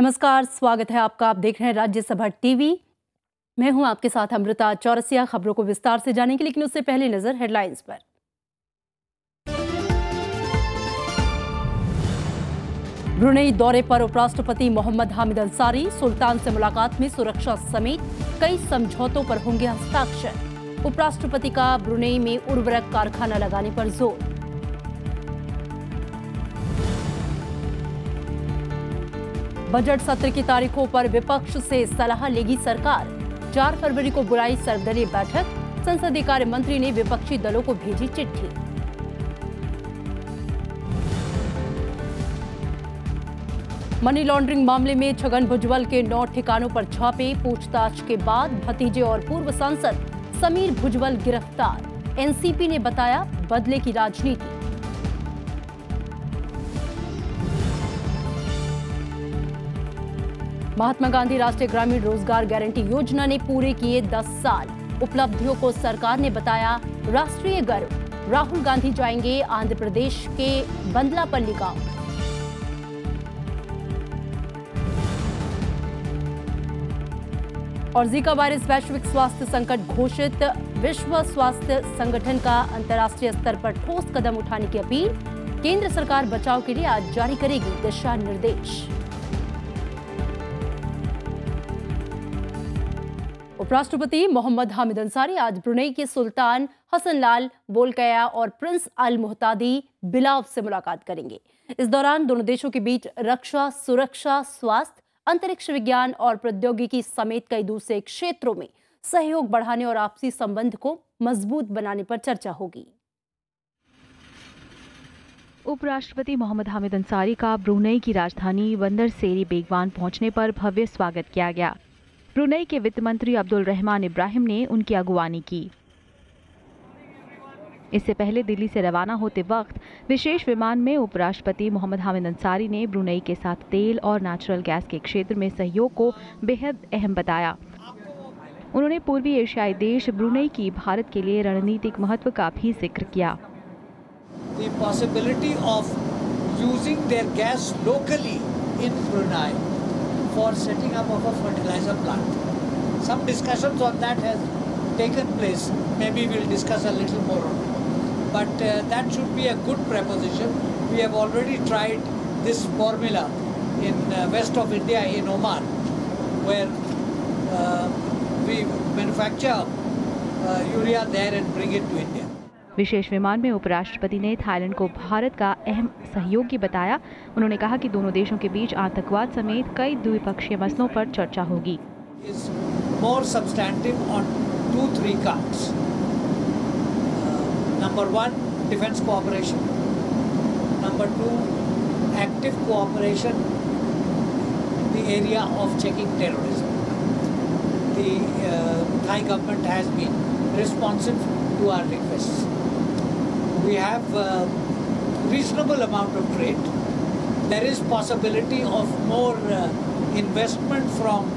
नमस्कार स्वागत है आपका आप देख रहे हैं राज्यसभा टीवी मैं हूं आपके साथ अमृता चौरसिया खबरों को विस्तार से जाने की लेकिन उससे पहले नजर हेडलाइंस पर ब्रुनेई दौरे पर उपराष्ट्रपति मोहम्मद हामिद अंसारी सुल्तान से मुलाकात में सुरक्षा समेत कई समझौतों पर होंगे हस्ताक्षर उपराष्ट्रपति का ब्रुनेई में उर्वरक कारखाना लगाने पर जोर बजट सत्र की तारीखों पर विपक्ष से सलाह लेगी सरकार चार फरवरी को बुलाई सर्वदलीय बैठक संसदीय कार्य मंत्री ने विपक्षी दलों को भेजी चिट्ठी मनी लॉन्ड्रिंग मामले में छगन भुजबल के नौ ठिकानों पर छापे पूछताछ के बाद भतीजे और पूर्व सांसद समीर भुजबल गिरफ्तार एनसीपी ने बताया बदले की राजनीति महात्मा गांधी राष्ट्रीय ग्रामीण रोजगार गारंटी योजना ने पूरे किए दस साल उपलब्धियों को सरकार ने बताया राष्ट्रीय गर्व राहुल गांधी जाएंगे आंध्र प्रदेश के बंदलापल्ली गांव और जीका वायरस वैश्विक स्वास्थ्य संकट घोषित विश्व स्वास्थ्य संगठन का अंतर्राष्ट्रीय स्तर पर ठोस कदम उठाने की अपील केंद्र सरकार बचाव के लिए आज जारी करेगी दिशा निर्देश उपराष्ट्रपति मोहम्मद हामिद अंसारी आज ब्रुनई के सुल्तान हसन लाल बोलकया और प्रिंस अल मोहतादी बिलाव से मुलाकात करेंगे इस दौरान दोनों देशों के बीच रक्षा सुरक्षा स्वास्थ्य अंतरिक्ष विज्ञान और प्रौद्योगिकी समेत कई दूसरे क्षेत्रों में सहयोग बढ़ाने और आपसी संबंध को मजबूत बनाने पर चर्चा होगी उपराष्ट्रपति मोहम्मद हामिद अंसारी का ब्रुनई की राजधानी बंदर सेरी बेगवान पहुंचने पर भव्य स्वागत किया गया ब्रुनई के वित्त मंत्री अब्दुल रहमान इब्राहिम ने उनकी अगुवानी की इससे पहले दिल्ली से रवाना होते वक्त विशेष विमान में उपराष्ट्रपति मोहम्मद हामिद अंसारी ने ब्रुनई के साथ तेल और नेचुरल गैस के क्षेत्र में सहयोग को बेहद अहम बताया उन्होंने पूर्वी एशियाई देश ब्रुनई की भारत के लिए रणनीतिक महत्व का भी जिक्र किया for setting up of a fertilizer plant. Some discussions on that has taken place. Maybe we'll discuss a little more on it. But uh, that should be a good proposition. We have already tried this formula in uh, west of India in Oman, where uh, we manufacture uh, urea there and bring it to India. विशेष विमान में उपराष्ट्रपति ने Thailand को भारत का अहम सहयोगी बताया उन्होंने कहा कि दोनों देशों के बीच आतंकवाद समेत कई द्विपक्षीय मसलों पर चर्चा होगी number one defence cooperation number two active cooperation responsive to our requests. we have a reasonable amount of trade. There is possibility of more uh, investment from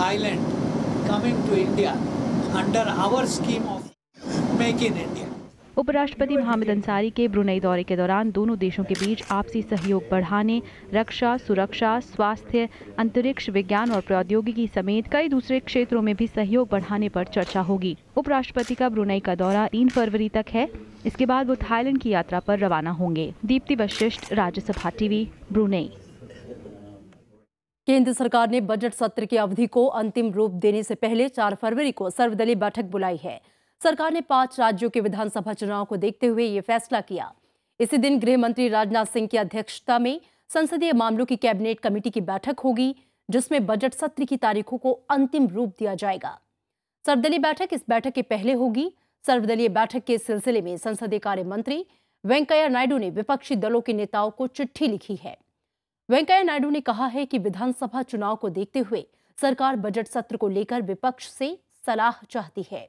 Thailand coming to India under our scheme of Make in India. उपराष्ट्रपति मोहम्मद अंसारी के Brunei दौरे के दौरान दोनों देशों के बीच आपसी सहयोग बढ़ाने रक्षा सुरक्षा स्वास्थ्य अंतरिक्ष विज्ञान और प्रौद्योगिकी समेत कई दूसरे क्षेत्रों में भी सहयोग बढ़ाने पर चर्चा होगी उपराष्ट्रपति का ब्रुनई का दौरा तीन फरवरी तक है इसके बाद वो थाईलैंड की यात्रा पर रवाना होंगे दीप्ति वशिष्ठ राज्यसभा टीवी ब्रुनई केंद्र सरकार ने बजट सत्र की अवधि को अंतिम रूप देने से पहले 4 फरवरी को सर्वदलीय बैठक बुलाई है सरकार ने पांच राज्यों के विधानसभा चुनाव को देखते हुए यह फैसला किया इसी दिन गृह मंत्री राजनाथ सिंह की अध्यक्षता में संसदीय मामलों की कैबिनेट कमेटी की बैठक होगी जिसमें बजट सत्र की तारीखों को अंतिम रूप दिया जाएगा सर्वदलीय बैठक इस बैठक के पहले होगी सर्वदलीय बैठक के सिलसिले में संसदीय कार्य मंत्री वेंकैया नायडू ने विपक्षी दलों के नेताओं को चिट्ठी लिखी है वेंकैया नायडू ने कहा है कि विधानसभा चुनाव को देखते हुए सरकार बजट सत्र को लेकर विपक्ष से सलाह चाहती है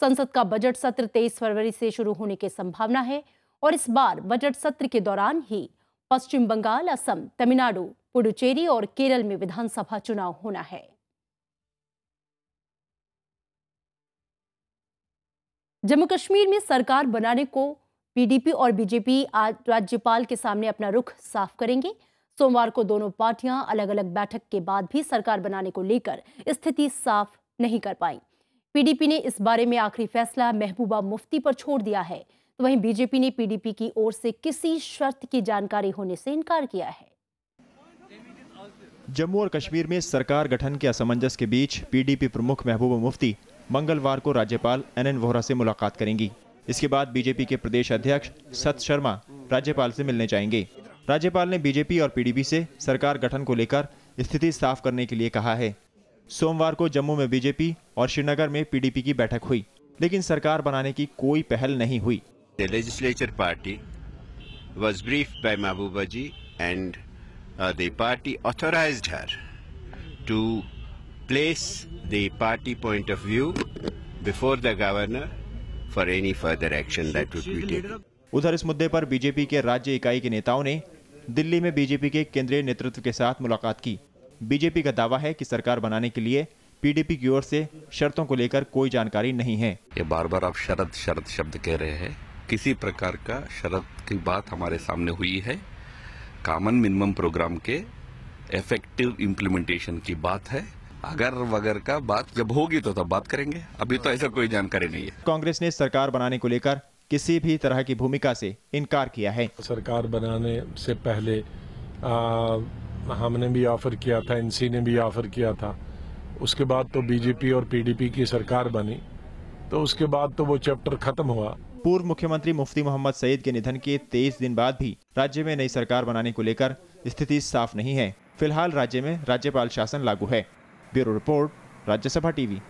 संसद का बजट सत्र तेईस फरवरी से शुरू होने की संभावना है और इस बार बजट सत्र के दौरान ही पश्चिम बंगाल असम तमिलनाडु पुडुचेरी और केरल में विधानसभा चुनाव होना है जम्मू कश्मीर में सरकार बनाने को पीडीपी और बीजेपी आज राज्यपाल के सामने अपना रुख साफ करेंगे सोमवार को दोनों पार्टियां अलग अलग बैठक के बाद भी सरकार बनाने को लेकर स्थिति साफ नहीं कर पाई पीडीपी ने इस बारे में आखिरी फैसला महबूबा मुफ्ती पर छोड़ दिया है तो वहीं बीजेपी ने पीडीपी की ओर से किसी शर्त की जानकारी होने से इनकार किया है जम्मू और कश्मीर में सरकार गठन के असमंजस के बीच पीडीपी प्रमुख महबूबा मुफ्ती मंगलवार को राज्यपाल एन एन वोहरा से मुलाकात करेंगी इसके बाद बीजेपी के प्रदेश अध्यक्ष सत शर्मा राज्यपाल से मिलने जाएंगे राज्यपाल ने बीजेपी और पीडीपी से सरकार गठन को लेकर स्थिति साफ करने के लिए कहा है सोमवार को जम्मू में बीजेपी और श्रीनगर में पीडीपी की बैठक हुई लेकिन सरकार बनाने की कोई पहल नहीं हुई legislature party was brief by Mehbooba ji and the party authorise her to place the party point of view before the governor for any further action that would be taken उधर इस मुद्दे पर बीजेपी के राज्य इकाई के नेताओं ने दिल्ली में बीजेपी के केंद्रीय नेतृत्व के साथ मुलाकात की बीजेपी का दावा है कि सरकार बनाने के लिए पीडीपी की ओर से शर्तों को लेकर कोई जानकारी नहीं है ये बार बार आप शरद शरद शब्द कह रहे हैं किसी प्रकार का शरद की बात हमारे सामने हुई है कॉमन मिनिमम प्रोग्राम के इफेक्टिव इम्प्लीमेंटेशन की बात है अगर वगैरह का बात जब होगी तो तब बात करेंगे अभी तो ऐसा कोई जानकारी नहीं है कांग्रेस ने सरकार बनाने को लेकर किसी भी तरह की भूमिका से इनकार किया है सरकार बनाने से पहले आ, हमने भी ऑफर किया था एनसी ने भी ऑफर किया था उसके बाद तो बीजेपी और पीडीपी की सरकार बनी तो उसके बाद तो वो चैप्टर खत्म हुआ पूर्व मुख्यमंत्री मुफ्ती मोहम्मद सईद के निधन के तेईस दिन बाद भी राज्य में नई सरकार बनाने को लेकर स्थिति साफ नहीं है फिलहाल राज्य में राज्यपाल शासन लागू है bureau report Rajya Sabha TV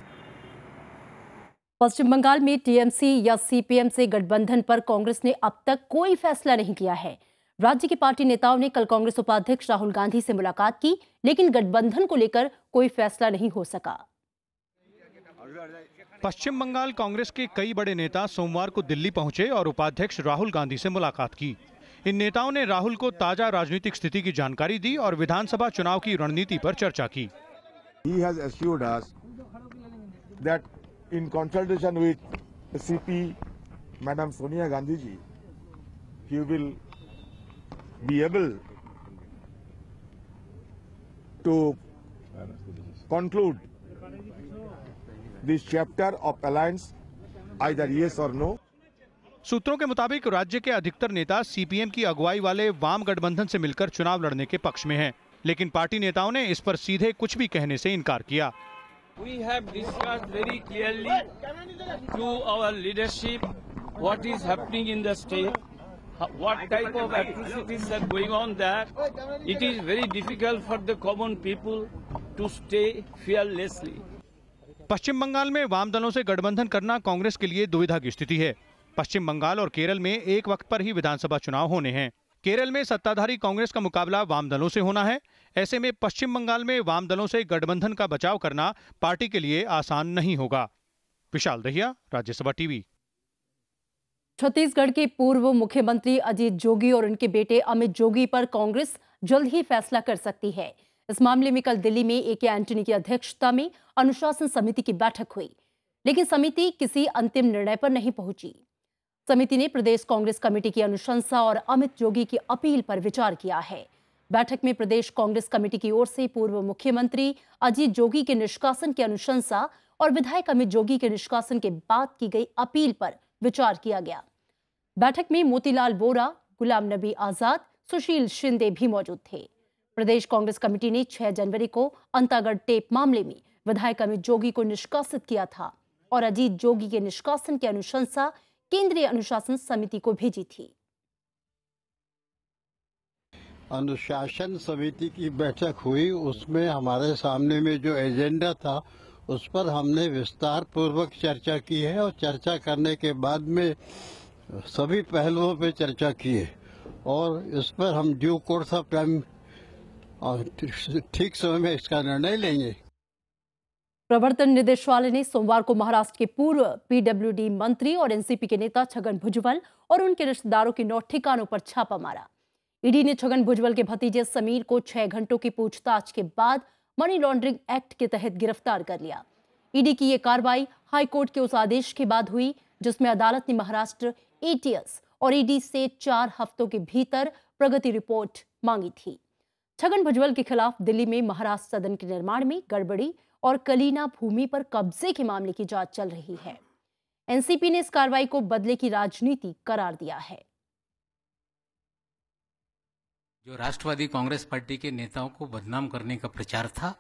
Paschim Bangal में टीएमसी या सीपीएम से गठबंधन पर कांग्रेस ने अब तक कोई फैसला नहीं किया है राज्य के पार्टी नेताओं ने कल कांग्रेस उपाध्यक्ष राहुल गांधी से मुलाकात की लेकिन गठबंधन को लेकर कोई फैसला नहीं हो सका पश्चिम बंगाल कांग्रेस के कई बड़े नेता सोमवार को दिल्ली पहुंचे और उपाध्यक्ष राहुल गांधी से मुलाकात की इन नेताओं ने राहुल को ताजा राजनीतिक स्थिति की जानकारी दी और विधानसभा चुनाव की रणनीति पर चर्चा की CP madam Sonia Gandhi ji be able to conclude this chapter of alliance either yes or no सूत्रों के मुताबिक राज्य के अधिकतर नेता सीपीएम की अगुवाई वाले वाम गठबंधन से मिलकर चुनाव लड़ने के पक्ष में हैं, लेकिन पार्टी नेताओं ने इस पर सीधे कुछ भी कहने से इनकार किया we have state what type of activities are going on there, oh, it is very difficult for the common people to stay fearlessly. Paschim Bangal में वाम दलों से गठबंधन करना कांग्रेस के लिए दुविधा की स्थिति है पश्चिम बंगाल और केरल में एक वक्त पर ही विधानसभा चुनाव होने हैं केरल में सत्ताधारी कांग्रेस का मुकाबला वाम दलों से होना है ऐसे में पश्चिम बंगाल में वाम दलों से गठबंधन का बचाव करना पार्टी के लिए आसान नहीं होगा विशाल दहिया राज्यसभा टीवी छत्तीसगढ़ के पूर्व मुख्यमंत्री अजीत जोगी और उनके बेटे अमित जोगी पर कांग्रेस जल्द ही फैसला कर सकती है इस मामले में कल दिल्ली में ए के एंटनी की अध्यक्षता में अनुशासन समिति की बैठक हुई लेकिन समिति किसी अंतिम निर्णय पर नहीं पहुंची समिति ने प्रदेश कांग्रेस कमेटी की अनुशंसा और अमित जोगी की अपील पर विचार किया है बैठक में प्रदेश कांग्रेस कमेटी की ओर से पूर्व मुख्यमंत्री अजीत जोगी के निष्कासन की अनुशंसा और विधायक अमित जोगी के निष्कासन के बाद की गई अपील पर विचार किया गया बैठक में मोतीलाल वोरा गुलाम नबी आजाद सुशील शिंदे भी मौजूद थे प्रदेश कांग्रेस कमेटी ने 6 जनवरी को अंतागढ़ टेप मामले में विधायक अमित जोगी को निष्कासित किया था और अजीत जोगी के निष्कासन की अनुशंसा केंद्रीय अनुशासन समिति को भेजी थी अनुशासन समिति की बैठक हुई उसमें हमारे सामने में जो एजेंडा था उस पर हमने विस्तार पूर्वक चर्चा की है और चर्चा करने के बाद में सभी पहलुओं पर चर्चा की है और इस पर हम ड्यू कोर्स ऑफ टाइम ठीक समय में इसका निर्णय लेंगे प्रवर्तन निदेशालय ने सोमवार को महाराष्ट्र के पूर्व पीडब्ल्यूडी मंत्री और एनसीपी के नेता छगन भुजबल और उनके रिश्तेदारों के नौ ठिकानों पर छापा मारा ईडी ने छगन भुजबल के भतीजे समीर को छह घंटों की पूछताछ के बाद मनी लॉन्ड्रिंग एक्ट के तहत गिरफ्तार कर लिया ईडी की यह कार्रवाई हाईकोर्ट के उस आदेश के बाद हुई जिसमें अदालत ने महाराष्ट्र एटीएस और ईडी से चार हफ्तों के भीतर प्रगति रिपोर्ट मांगी थी छगन भुजबल के खिलाफ दिल्ली में महाराष्ट्र सदन के निर्माण में गड़बड़ी और कलीना भूमि पर कब्जे के मामले की जांच चल रही है एनसीपी ने इस कार्रवाई को बदले की राजनीति करार दिया है जो राष्ट्रवादी कांग्रेस पार्टी के नेताओं को बदनाम करने का प्रचार था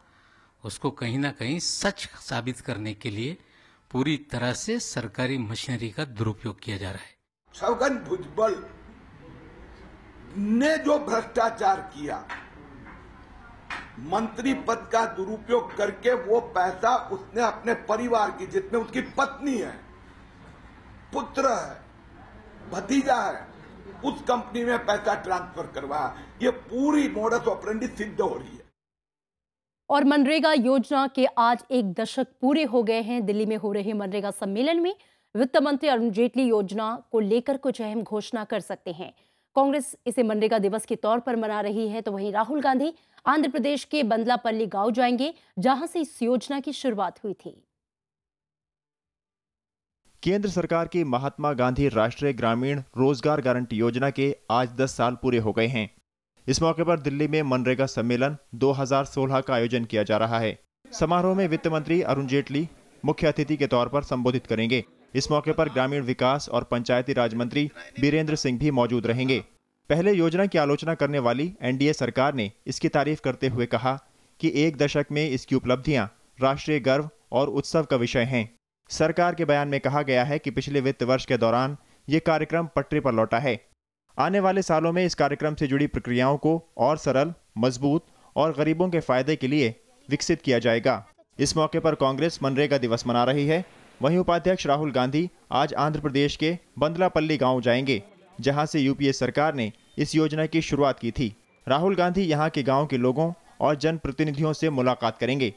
उसको कहीं ना कहीं सच साबित करने के लिए पूरी तरह से सरकारी मशीनरी का दुरुपयोग किया जा रहा है छगन भुजबल ने जो भ्रष्टाचार किया मंत्री पद का दुरुपयोग करके वो पैसा उसने अपने परिवार की जितने उसकी पत्नी है पुत्र है भतीजा है उस कंपनी में पैसा ट्रांसफर करवाया ये पूरी मोडस ऑपरेंडी सिद्ध हो रही है और मनरेगा योजना के आज एक दशक पूरे हो गए हैं दिल्ली में हो रहे मनरेगा सम्मेलन में वित्त मंत्री अरुण जेटली योजना को लेकर कुछ अहम घोषणा कर सकते हैं कांग्रेस इसे मनरेगा दिवस के तौर पर मना रही है तो वहीं राहुल गांधी आंध्र प्रदेश के बंदलापल्ली गांव जाएंगे जहां से इस योजना की शुरुआत हुई थी केंद्र सरकार की महात्मा गांधी राष्ट्रीय ग्रामीण रोजगार गारंटी योजना के आज 10 साल पूरे हो गए हैं इस मौके पर दिल्ली में मनरेगा सम्मेलन 2016 का आयोजन किया जा रहा है समारोह में वित्त मंत्री अरुण जेटली मुख्य अतिथि के तौर पर संबोधित करेंगे इस मौके पर ग्रामीण विकास और पंचायती राज मंत्री बीरेंद्र सिंह भी मौजूद रहेंगे पहले योजना की आलोचना करने वाली एनडीए सरकार ने इसकी तारीफ करते हुए कहा कि एक दशक में इसकी उपलब्धियां राष्ट्रीय गर्व और उत्सव का विषय हैं सरकार के बयान में कहा गया है कि पिछले वित्त वर्ष के दौरान ये कार्यक्रम पटरी पर लौटा है आने वाले सालों में इस कार्यक्रम से जुड़ी प्रक्रियाओं को और सरल मजबूत और गरीबों के फायदे के लिए विकसित किया जाएगा इस मौके पर कांग्रेस मनरेगा दिवस मना रही है वहीं उपाध्यक्ष राहुल गांधी आज आंध्र प्रदेश के बंदलापल्ली गांव जाएंगे जहां से यूपीए सरकार ने इस योजना की शुरुआत की थी राहुल गांधी यहां के गांव के लोगों और जनप्रतिनिधियों से मुलाकात करेंगे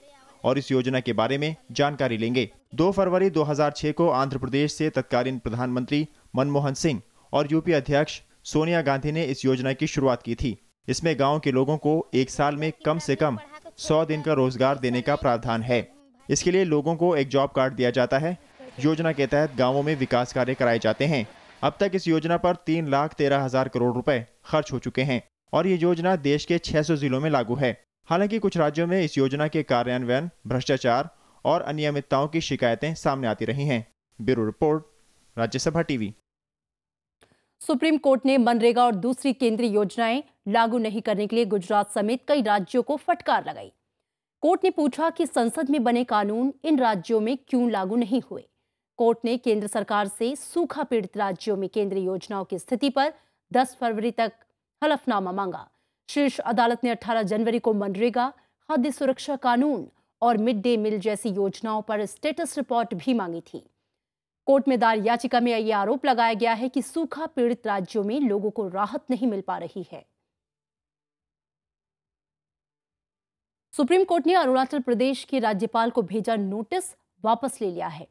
और इस योजना के बारे में जानकारी लेंगे 2 फरवरी 2006 को आंध्र प्रदेश से तत्कालीन प्रधानमंत्री मनमोहन सिंह और यूपी अध्यक्ष सोनिया गांधी ने इस योजना की शुरुआत की थी इसमें गांव के लोगों को एक साल में कम से कम 100 दिन का रोजगार देने का प्रावधान है इसके लिए लोगों को एक जॉब कार्ड दिया जाता है योजना के तहत गाँवों में विकास कार्य कराए जाते हैं अब तक इस योजना पर तीन लाख तेरह हजार करोड़ रुपए खर्च हो चुके हैं और ये योजना देश के 600 जिलों में लागू है हालांकि कुछ राज्यों में इस योजना के कार्यान्वयन भ्रष्टाचार और अनियमितताओं की शिकायतें सामने आती रही हैं bureau report Rajya Sabha TV supreme court ने मनरेगा और दूसरी केंद्रीय योजनाएं लागू नहीं करने के लिए गुजरात समेत कई राज्यों को फटकार लगाई कोर्ट ने पूछा कि संसद में बने कानून इन राज्यों में क्यों लागू नहीं हुए कोर्ट ने केंद्र सरकार से सूखा पीड़ित राज्यों में केंद्रीय योजनाओं की स्थिति पर 10 फरवरी तक हलफनामा मांगा शीर्ष अदालत ने 18 जनवरी को मनरेगा खाद्य सुरक्षा कानून और मिड डे मील जैसी योजनाओं पर स्टेटस रिपोर्ट भी मांगी थी कोर्ट में दायर याचिका में यह आरोप लगाया गया है कि सूखा पीड़ित राज्यों में लोगों को राहत नहीं मिल पा रही है सुप्रीम कोर्ट ने अरुणाचल प्रदेश के राज्यपाल को भेजा नोटिस वापस ले लिया है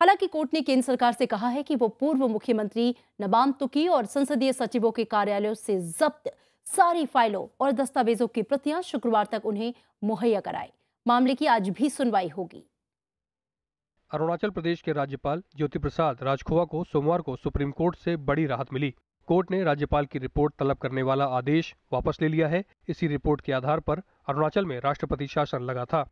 हालांकि कोर्ट ने केंद्र सरकार से कहा है कि वो पूर्व मुख्यमंत्री नबाम तुकी और संसदीय सचिवों के कार्यालयों से जब्त सारी फाइलों और दस्तावेजों की प्रतियां शुक्रवार तक उन्हें मुहैया कराए मामले की आज भी सुनवाई होगी अरुणाचल प्रदेश के राज्यपाल ज्योति प्रसाद राजखोवा को सोमवार को सुप्रीम कोर्ट से बड़ी राहत मिली कोर्ट ने राज्यपाल की रिपोर्ट तलब करने वाला आदेश वापस ले लिया है इसी रिपोर्ट के आधार पर अरुणाचल में राष्ट्रपति शासन लगा था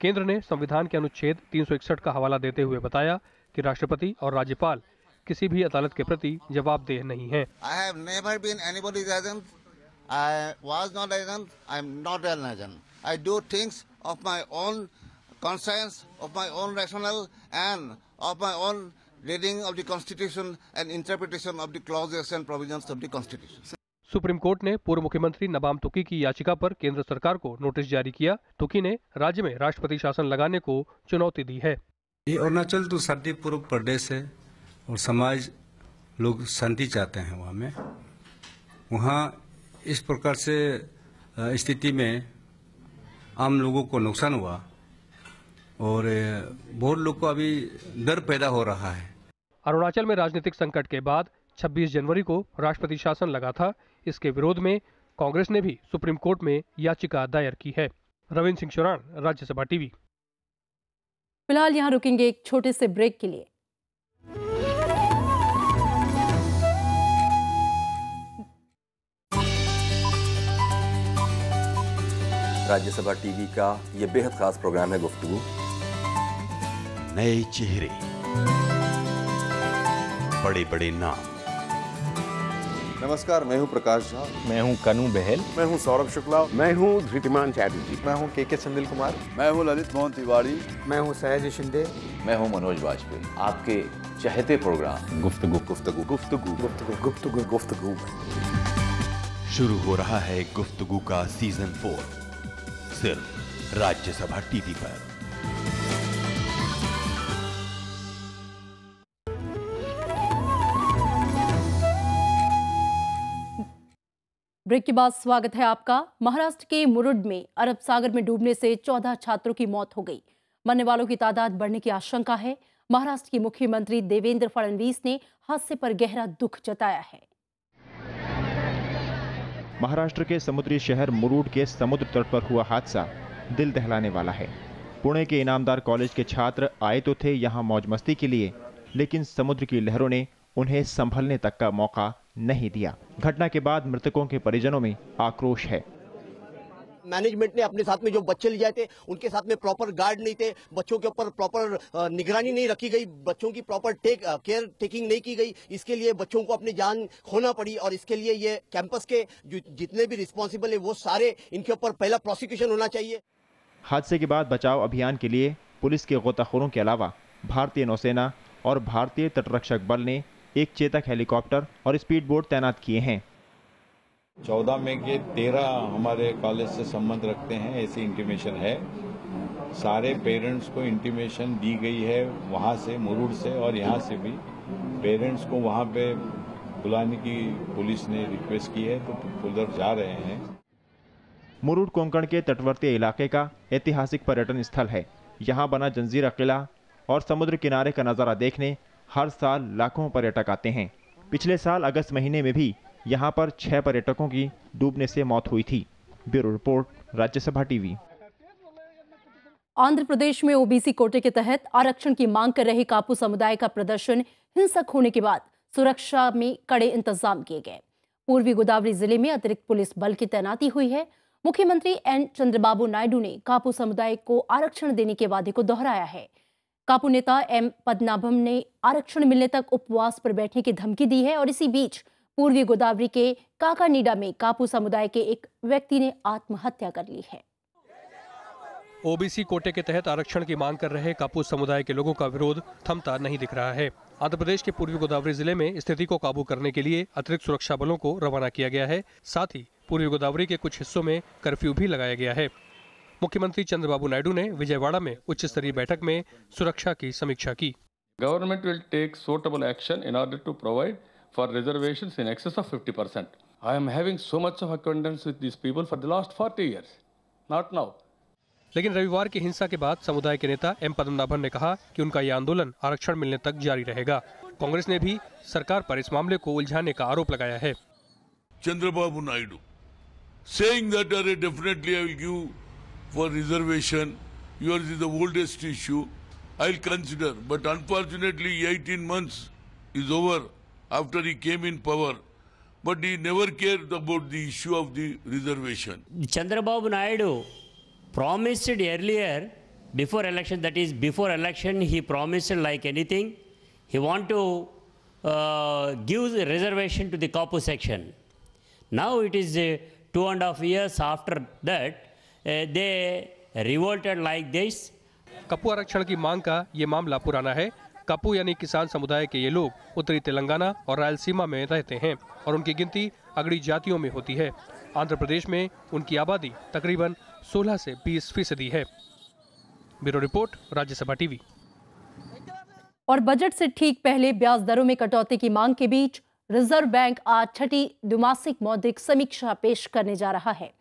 केंद्र ने संविधान के अनुच्छेद 361 का हवाला देते हुए बताया कि राष्ट्रपति और राज्यपाल किसी भी अदालत के प्रति जवाबदेह नहीं है of my own rational, and of my own reading of the Constitution and interpretation of the clauses and provisions of the Constitution. Supreme court ने पूर्व मुख्यमंत्री नबाम तुकी की याचिका पर केंद्र सरकार को नोटिस जारी किया तुकी ने राज्य में राष्ट्रपति शासन लगाने को चुनौती दी है ये अरुणाचल तो शांति पूर्व प्रदेश है और समाज लोग शांति चाहते हैं वहाँ में वहाँ इस प्रकार से स्थिति में आम लोगों को नुकसान हुआ और बहुत लोग को अभी डर पैदा हो रहा है अरुणाचल में राजनीतिक संकट के बाद 26 जनवरी को राष्ट्रपति शासन लगा था इसके विरोध में कांग्रेस ने भी सुप्रीम कोर्ट में याचिका दायर की है रविंद्र सिंह चौरान राज्यसभा टीवी फिलहाल यहाँ रुकेंगे एक छोटे से ब्रेक के लिए राज्यसभा टीवी का यह बेहद खास प्रोग्राम है गुफ्तु नए चेहरे बड़े बड़े नाम नमस्कार मैं हूं प्रकाश झा मैं हूं कनु बहल मैं हूं सौरभ शुक्ला मैं हूं धृतिमान चैटर्जी मैं हूं के के संदिल कुमार मैं हूं ललित मोहन तिवारी मैं हूं सहज शिंदे मैं हूं मनोज वाजपेयी आपके चहते प्रोग्राम गुफ्तगु गुफ्तगु गुफ्तगु गुफ्तगु गुफ्तगु गुफ्तगु शुरू हो रहा है गुफ्तगु का सीजन फोर सिर्फ राज्यसभा टीवी पर ब्रेक के बाद स्वागत है आपका महाराष्ट्र के मुरुड में अरब सागर में डूबने से चौदह छात्रों की मौत हो गई मरने वालों की तादाद बढ़ने की आशंका है महाराष्ट्र के मुख्यमंत्री देवेंद्र फडणवीस ने हादसे पर गहरा दुख जताया है महाराष्ट्र के समुद्री शहर मुरुड के समुद्र तट पर हुआ हादसा दिल दहलाने वाला है पुणे के इनामदार कॉलेज के छात्र आए तो थे यहाँ मौज मस्ती के लिए लेकिन समुद्र की लहरों ने उन्हें संभलने तक का मौका नहीं दिया घटना के बाद मृतकों के परिजनों में आक्रोश है मैनेजमेंट ने अपने साथ में जो बच्चे ले जाए थे उनके साथ में प्रॉपर गार्ड नहीं थे बच्चों के ऊपर प्रॉपर निगरानी नहीं रखी गई बच्चों की प्रॉपर टेक केयर टेकिंग नहीं की गई इसके लिए बच्चों को अपनी जान खोना पड़ी और इसके लिए ये कैंपस के जो जितने भी रिस्पॉन्सिबल है वो सारे इनके ऊपर पहला प्रोसिक्यूशन होना चाहिए हादसे के बाद बचाव अभियान के लिए पुलिस के गोताखोरों के अलावा भारतीय नौसेना और भारतीय तटरक्षक बल ने एक चेतक हेलीकॉप्टर और स्पीड बोट तैनात किए हैं चौदह में के तेरह हमारे कॉलेज से संबंध रखते हैं ऐसी इंटीमेशन है सारे पेरेंट्स को इंटीमेशन दी गई है वहाँ से मुरुड़ से और यहाँ से भी पेरेंट्स को वहाँ पे बुलाने की पुलिस ने रिक्वेस्ट की है तो उधर जा रहे हैं मुरुड कोंकण के तटवर्ती इलाके का ऐतिहासिक पर्यटन स्थल है यहाँ बना जंजीरा किला और समुद्र किनारे का नज़ारा देखने हर साल लाखों पर्यटक आते हैं पिछले साल अगस्त महीने में भी यहाँ पर छह पर्यटकों की डूबने से मौत हुई थी bureau report Rajya Sabha TV Andhra Pradesh में ओबीसी कोटे के तहत आरक्षण की मांग कर रहे कापू समुदाय का प्रदर्शन हिंसक होने के बाद सुरक्षा में कड़े इंतजाम किए गए पूर्वी गोदावरी जिले में अतिरिक्त पुलिस बल की तैनाती हुई है मुख्यमंत्री एन चंद्रबाबू नायडू ने कापू समुदाय को आरक्षण देने के वादे को दोहराया है कापू नेता एम पदनाभम ने आरक्षण मिलने तक उपवास पर बैठने की धमकी दी है और इसी बीच पूर्वी गोदावरी के काकानीडा में कापू समुदाय के एक व्यक्ति ने आत्महत्या कर ली है ओबीसी कोटे के तहत आरक्षण की मांग कर रहे कापू समुदाय के लोगों का विरोध थमता नहीं दिख रहा है आंध्र प्रदेश के पूर्वी गोदावरी जिले में स्थिति को काबू करने के लिए अतिरिक्त सुरक्षा बलों को रवाना किया गया है साथ ही पूर्वी गोदावरी के कुछ हिस्सों में कर्फ्यू भी लगाया गया है मुख्यमंत्री चंद्रबाबू नायडू ने विजयवाड़ा में उच्च स्तरीय बैठक में सुरक्षा की समीक्षा की Government will take suitable action in order to provide for reservations in excess of 50%. I am having so much of acquaintance with these people for the last 40 years, not now. लेकिन रविवार की हिंसा के बाद समुदाय के नेता एम पद्मनाभन ने कहा कि उनका ये आंदोलन आरक्षण मिलने तक जारी रहेगा कांग्रेस ने भी सरकार पर इस मामले को उलझाने का आरोप लगाया है Chandrababu Naidu saying that definitely I will give for reservation yours is the oldest issue I'll consider. But unfortunately, 18 months is over after he came in power. But he never cared about the issue of the reservation. Chandrababu Naidu promised earlier, before election, that is, before election, he promised like anything. He want to uh, give reservation to the Kapu section. Now it is uh, two and a half years after that, uh, they revolted like this कपू आरक्षण की मांग का ये मामला पुराना है कपू यानी किसान समुदाय के ये लोग उत्तरी तेलंगाना और रायलसीमा में रहते हैं और उनकी गिनती अगड़ी जातियों में होती है आंध्र प्रदेश में उनकी आबादी तकरीबन 16 से 20 फीसदी है ब्यूरो रिपोर्ट राज्यसभा टीवी और बजट से ठीक पहले ब्याज दरों में कटौती की मांग के बीच रिजर्व बैंक आज छठी द्विमासिक मौद्रिक समीक्षा पेश करने जा रहा है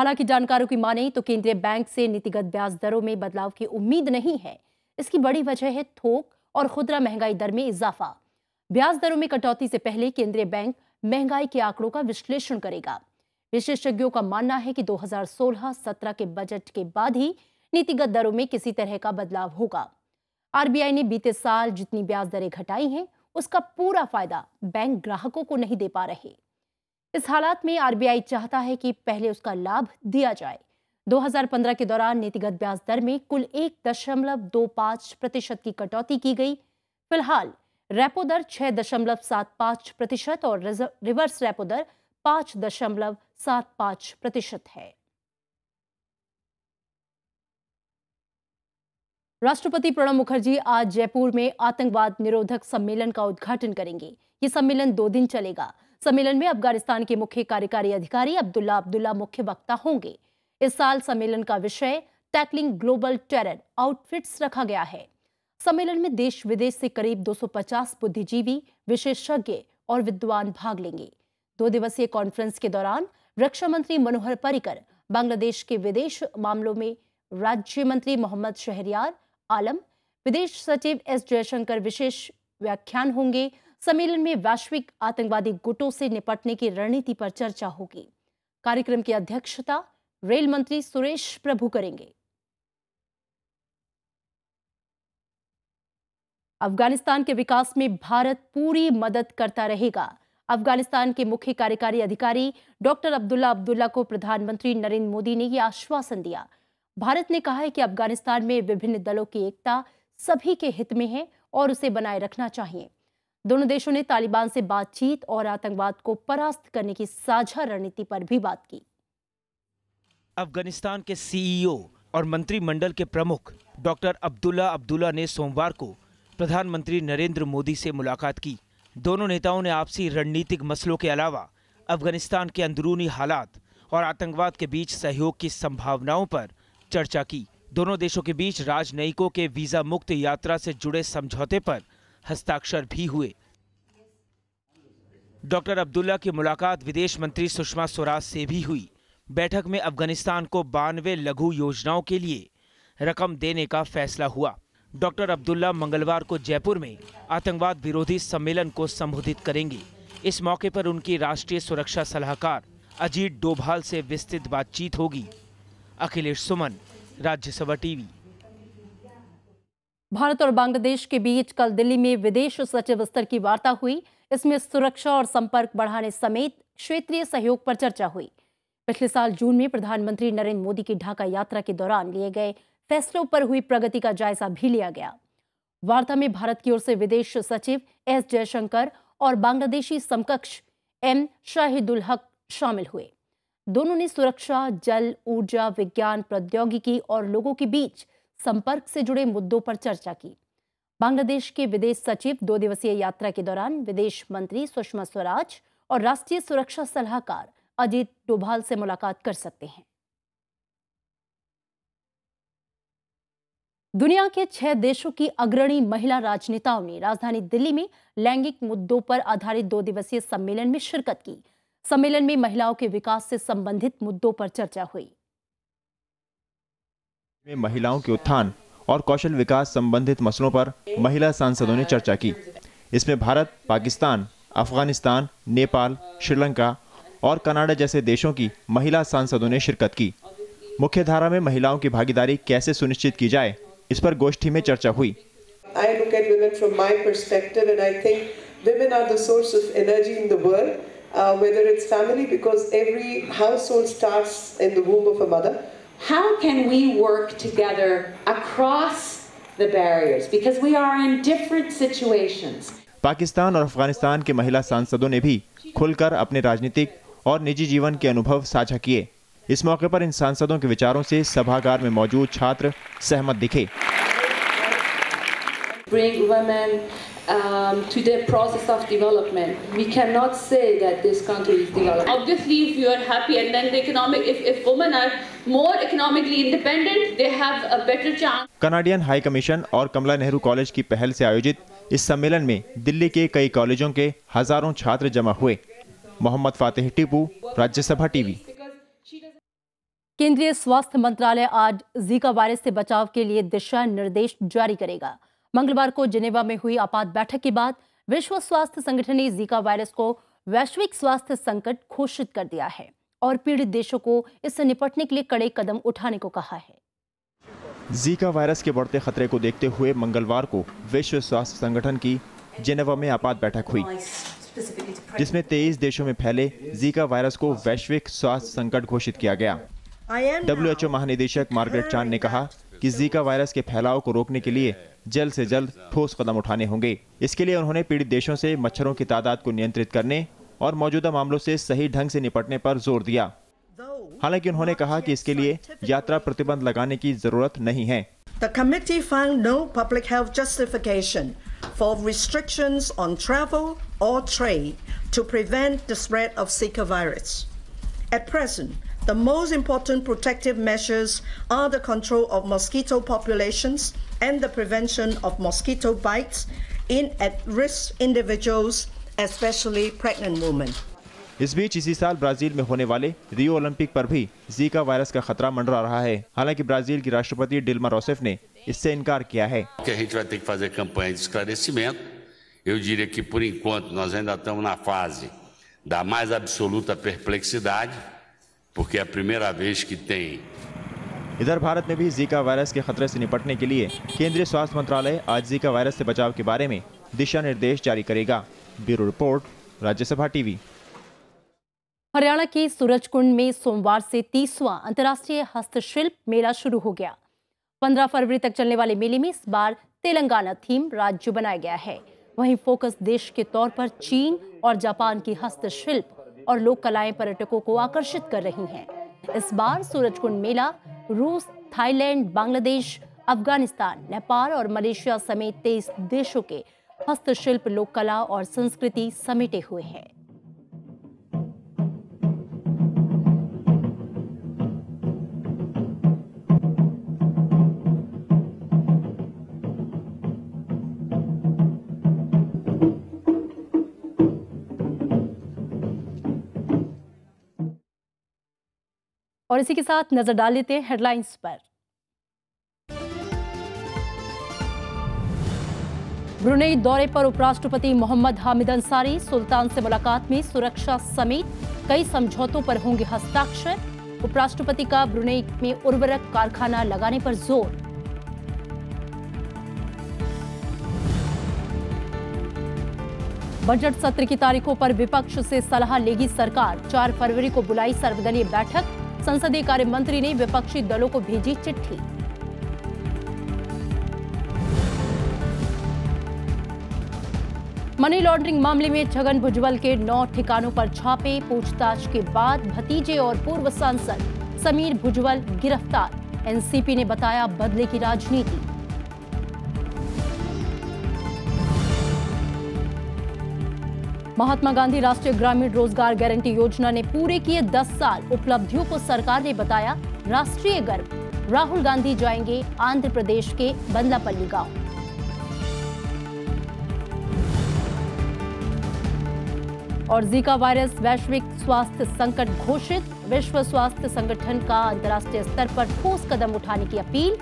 हालांकि जानकारों की माने तो केंद्रीय बैंक से नीतिगत ब्याज दरों में बदलाव की उम्मीद नहीं है इसकी बड़ी वजह है थोक और खुदरा महंगाई दर में इजाफा ब्याज दरों में कटौती से पहले केंद्रीय बैंक महंगाई के आंकड़ों का विश्लेषण करेगा विशेषज्ञों का मानना है कि 2016-17 के बजट के बाद ही नीतिगत दरों में किसी तरह का बदलाव होगा आरबीआई ने बीते साल जितनी ब्याज दरें घटाई हैं उसका पूरा फायदा बैंक ग्राहकों को नहीं दे पा रहे इस हालात में आरबीआई चाहता है कि पहले उसका लाभ दिया जाए 2015 के दौरान नीतिगत ब्याज दर में कुल एक दशमलव दो पांच प्रतिशत की कटौती की गई फिलहाल रेपो दर छह दशमलव सात पांच प्रतिशत और रिवर्स रेपो दर पांच दशमलव सात पांच प्रतिशत है राष्ट्रपति प्रणब मुखर्जी आज जयपुर में आतंकवाद निरोधक सम्मेलन का उद्घाटन करेंगे ये सम्मेलन दो दिन चलेगा सम्मेलन में अफगानिस्तान के मुख्य कार्यकारी अधिकारी अब्दुल्ला अब्दुल्ला मुख्य वक्ता होंगे इस साल सम्मेलन का विषय टैकलिंग ग्लोबल टेरर आउटफिट्स रखा गया है सम्मेलन में देश विदेश से करीब 250 बुद्धिजीवी विशेषज्ञ और विद्वान भाग लेंगे दो दिवसीय कॉन्फ्रेंस के दौरान रक्षा मंत्री मनोहर पर्रिकर बांग्लादेश के विदेश मामलों में राज्य मंत्री मोहम्मद शहरियार आलम विदेश सचिव एस जयशंकर विशेष व्याख्यान होंगे सम्मेलन में वैश्विक आतंकवादी गुटों से निपटने की रणनीति पर चर्चा होगी कार्यक्रम की अध्यक्षता रेल मंत्री सुरेश प्रभु करेंगे अफगानिस्तान के विकास में भारत पूरी मदद करता रहेगा अफगानिस्तान के मुख्य कार्यकारी अधिकारी डॉक्टर अब्दुल्ला अब्दुल्ला को प्रधानमंत्री नरेंद्र मोदी ने यह आश्वासन दिया भारत ने कहा है कि अफगानिस्तान में विभिन्न दलों की एकता सभी के हित में है और उसे बनाए रखना चाहिए दोनों देशों ने तालिबान से बातचीत और आतंकवाद को परास्त करने की साझा रणनीति पर भी बात की अफगानिस्तान के सीईओ e और मंत्रिमंडल के प्रमुख डॉक्टर अब्दुल्ला अब्दुल्ला ने सोमवार को प्रधानमंत्री नरेंद्र मोदी से मुलाकात की दोनों नेताओं ने आपसी रणनीतिक मसलों के अलावा अफगानिस्तान के अंदरूनी हालात और आतंकवाद के बीच सहयोग की संभावनाओं पर चर्चा की दोनों देशों के बीच राजनयिकों के वीजा मुक्त यात्रा से जुड़े समझौते पर हस्ताक्षर भी हुए डॉक्टर अब्दुल्ला की मुलाकात विदेश मंत्री सुषमा स्वराज से भी हुई बैठक में अफगानिस्तान को बानवे लघु योजनाओं के लिए रकम देने का फैसला हुआ डॉक्टर अब्दुल्ला मंगलवार को जयपुर में आतंकवाद विरोधी सम्मेलन को संबोधित करेंगे इस मौके पर उनकी राष्ट्रीय सुरक्षा सलाहकार अजीत डोभाल से विस्तृत बातचीत होगी अखिलेश सुमन राज्यसभा टीवी भारत और बांग्लादेश के बीच कल दिल्ली में विदेश सचिव स्तर की वार्ता हुई इसमें सुरक्षा और संपर्क बढ़ाने समेत क्षेत्रीय सहयोग पर चर्चा हुई पिछले साल जून में प्रधानमंत्री नरेंद्र मोदी की ढाका यात्रा के दौरान लिए गए फैसलों पर हुई प्रगति का जायजा भी लिया गया वार्ता में भारत की ओर से विदेश सचिव एस जयशंकर और बांग्लादेशी समकक्ष एम शाहिदुल हक शामिल हुए दोनों ने सुरक्षा जल ऊर्जा विज्ञान प्रौद्योगिकी और लोगों के बीच संपर्क से जुड़े मुद्दों पर चर्चा की बांग्लादेश के विदेश सचिव दो दिवसीय यात्रा के दौरान विदेश मंत्री सुषमा स्वराज और राष्ट्रीय सुरक्षा सलाहकार अजीत डोभाल से मुलाकात कर सकते हैं दुनिया के छह देशों की अग्रणी महिला राजनेताओं ने राजधानी दिल्ली में लैंगिक मुद्दों पर आधारित दो दिवसीय सम्मेलन में शिरकत की सम्मेलन में महिलाओं के विकास से संबंधित मुद्दों पर चर्चा हुई में महिलाओं के उत्थान और कौशल विकास संबंधित मसलों पर महिला सांसदों ने चर्चा की इसमें भारत पाकिस्तान अफगानिस्तान नेपाल श्रीलंका और कनाडा जैसे देशों की महिला सांसदों ने शिरकत की मुख्य धारा में महिलाओं की भागीदारी कैसे सुनिश्चित की जाए इस पर गोष्ठी में चर्चा हुई I look at women from my perspective and I think women are the source of energy in the world, uh, whether it's family, because every household starts in the womb of a mother. how can we work together across the barriers because we are in different situations. Pakistan और अफगानिस्तान के महिला सांसदों ने भी खुलकर अपने राजनीतिक और निजी जीवन के अनुभव साझा किए इस मौके पर इन सांसदों के विचारों से सभागार में मौजूद छात्र सहमत दिखे Bring women um, to the process of development. We cannot say that this country is developed. Obviously, if you are happy and then the economic, if, if women are more economically independent, they have a better chance. Canadian high commission और Kamla Nehru college की पहल से आयोजित इस सम्मेलन में दिल्ली के कई कॉलेजों के हजारों छात्र जमा हुए मोहम्मद फातेह टीपू राज्यसभा टीवी केंद्रीय स्वास्थ्य मंत्रालय आज जीका वायरस से बचाव के लिए दिशा निर्देश जारी करेगा मंगलवार को जिनेवा में हुई आपात बैठक के बाद विश्व स्वास्थ्य संगठन ने जीका वायरस को वैश्विक स्वास्थ्य संकट घोषित कर दिया है और पीड़ित देशों को इससे निपटने के लिए कड़े कदम उठाने को कहा है जीका वायरस के बढ़ते खतरे को देखते हुए मंगलवार को विश्व स्वास्थ्य संगठन की जेनेवा में आपात बैठक हुई जिसमें तेईस देशों में फैले जीका वायरस को वैश्विक स्वास्थ्य संकट घोषित किया गया डब्ल्यू महानिदेशक मार्गरेट चांद ने कहा कि जीका वायरस के फैलाव को रोकने के लिए जल्द से जल्द ठोस कदम उठाने होंगे इसके लिए उन्होंने पीड़ित देशों से मच्छरों की तादाद को नियंत्रित करने और मौजूदा मामलों से सही ढंग से निपटने पर जोर दिया हालांकि उन्होंने कहा कि इसके लिए यात्रा प्रतिबंध लगाने की जरूरत नहीं है The committee found no public health justification for restrictions on travel or trade to prevent the spread of Zika virus. At present, the most important protective measures are the control of mosquito populations and the prevention of mosquito bites in at-risk individuals, especially pregnant women. इस बीच इसी साल Brazil में होने वाले Rio Olympic पर भी Zika virus का खतरा मंडरा रहा है हालांकि ब्राजील की राष्ट्रपति डिल्मा रोसेफ ने इससे इनकार किया है que a gente vai ter que fazer campanha de esclarecimento. Eu diria que por enquanto nós ainda estamos na fase da mais absoluta perplexidade, porque é a primeira vez que tem इधर भारत में भी Zika virus के खतरे से निपटने के लिए केंद्रीय स्वास्थ्य मंत्रालय आज जीका वायरस से बचाव के बारे में दिशा निर्देश जारी करेगा bureau report Rajya Sabha TV Haryana के सूरजकुंड में सोमवार से तीसवा अंतर्राष्ट्रीय हस्तशिल्प मेला शुरू हो गया 15 फरवरी तक चलने वाले मेले में इस बार तेलंगाना थीम राज्य बनाया गया है वहीं फोकस देश के तौर पर चीन और जापान की हस्तशिल्प और लोक कलाएं पर्यटकों को आकर्षित कर रही हैं इस बार सूरज कुंड मेला रूस थाईलैंड बांग्लादेश अफगानिस्तान नेपाल और मलेशिया समेत तेईस देशों के हस्तशिल्प लोक कला और संस्कृति समेटे हुए हैं और इसी के साथ नजर डाल लेते हैं हेडलाइंस पर ब्रुनेई दौरे पर उपराष्ट्रपति मोहम्मद हामिद अंसारी सुल्तान से मुलाकात में सुरक्षा समेत कई समझौतों पर होंगे हस्ताक्षर उपराष्ट्रपति का ब्रुनेई में उर्वरक कारखाना लगाने पर जोर बजट सत्र की तारीखों पर विपक्ष से सलाह लेगी सरकार चार फरवरी को बुलाई सर्वदलीय बैठक संसदीय कार्य मंत्री ने विपक्षी दलों को भेजी चिट्ठी मनी लॉन्ड्रिंग मामले में छगन भुजबल के नौ ठिकानों पर छापे पूछताछ के बाद भतीजे और पूर्व सांसद समीर भुजबल गिरफ्तार एनसीपी ने बताया बदले की राजनीति महात्मा गांधी राष्ट्रीय ग्रामीण रोजगार गारंटी योजना ने पूरे किए 10 साल उपलब्धियों को सरकार ने बताया राष्ट्रीय गर्व राहुल गांधी जाएंगे आंध्र प्रदेश के बंदलापल्ली गांव और जीका वायरस वैश्विक स्वास्थ्य संकट घोषित विश्व स्वास्थ्य संगठन का अंतर्राष्ट्रीय स्तर पर ठोस कदम उठाने की अपील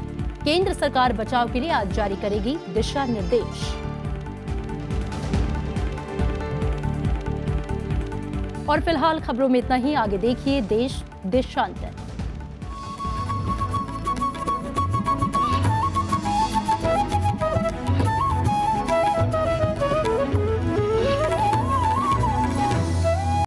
केंद्र सरकार बचाव के लिए आज जारी करेगी दिशा निर्देश और फिलहाल खबरों में इतना ही आगे देखिए देश देशांतर